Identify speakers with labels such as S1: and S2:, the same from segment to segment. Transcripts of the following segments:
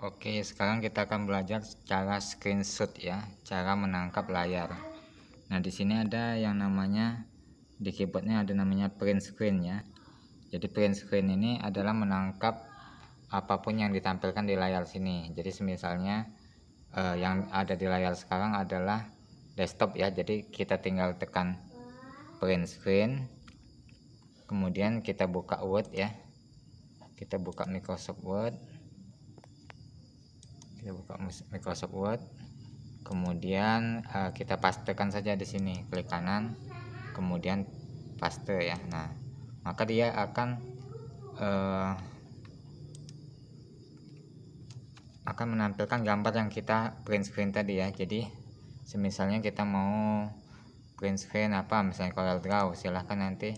S1: Oke, sekarang kita akan belajar cara screenshot ya, cara menangkap layar. Nah, di sini ada yang namanya di keyboardnya ada namanya print screen ya. Jadi print screen ini adalah menangkap apapun yang ditampilkan di layar sini. Jadi misalnya eh, yang ada di layar sekarang adalah desktop ya. Jadi kita tinggal tekan print screen, kemudian kita buka Word ya. Kita buka Microsoft Word kita buka Microsoft Word kemudian uh, kita pastekan saja di sini klik kanan kemudian paste ya nah maka dia akan uh, akan menampilkan gambar yang kita print screen tadi ya jadi semisalnya kita mau print screen apa misalnya color Draw silahkan nanti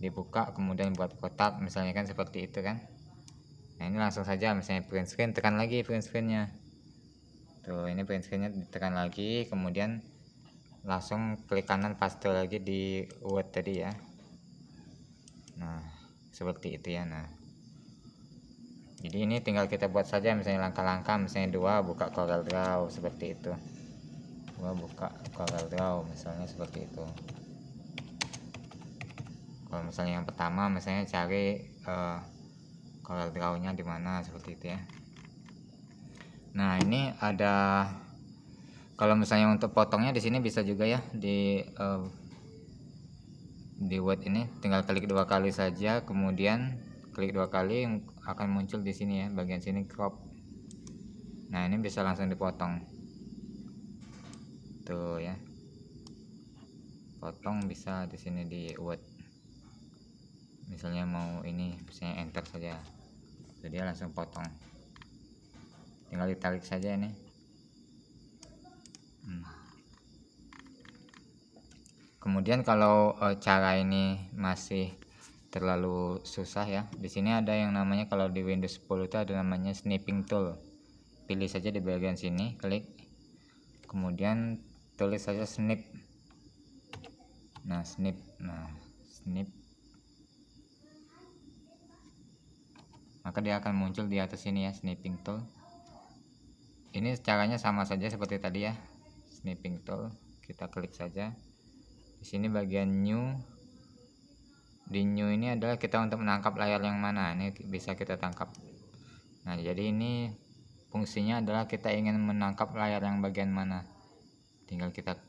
S1: dibuka kemudian buat kotak misalnya kan seperti itu kan nah ini langsung saja misalnya print screen tekan lagi print screennya tuh ini print screennya tekan lagi kemudian langsung klik kanan paste lagi di word tadi ya nah seperti itu ya nah jadi ini tinggal kita buat saja misalnya langkah-langkah misalnya dua buka Corel Draw seperti itu dua buka Corel Draw misalnya seperti itu kalau misalnya yang pertama misalnya cari uh, kalau drawnya di mana seperti itu ya nah ini ada kalau misalnya untuk potongnya di sini bisa juga ya di uh, di word ini tinggal klik dua kali saja kemudian klik dua kali akan muncul di sini ya bagian sini crop nah ini bisa langsung dipotong tuh ya potong bisa di sini di word misalnya mau ini misalnya enter saja jadi langsung potong tinggal ditarik saja ini hmm. kemudian kalau eh, cara ini masih terlalu susah ya di sini ada yang namanya kalau di Windows 10 itu ada namanya snipping tool pilih saja di bagian sini klik kemudian tulis saja snip nah snip nah snip maka dia akan muncul di atas sini ya snipping tool ini caranya sama saja seperti tadi ya snipping tool kita klik saja di sini bagian new di new ini adalah kita untuk menangkap layar yang mana ini bisa kita tangkap nah jadi ini fungsinya adalah kita ingin menangkap layar yang bagian mana tinggal kita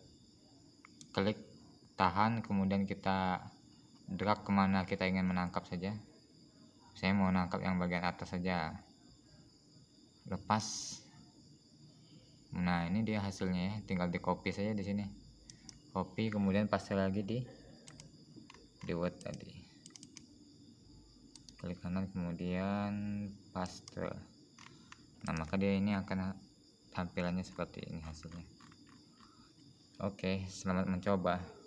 S1: klik tahan kemudian kita drag kemana kita ingin menangkap saja saya mau nangkap yang bagian atas saja lepas nah ini dia hasilnya ya tinggal di copy saja di sini copy kemudian paste lagi di di word tadi klik kanan kemudian paste nah maka dia ini akan tampilannya seperti ini hasilnya oke selamat mencoba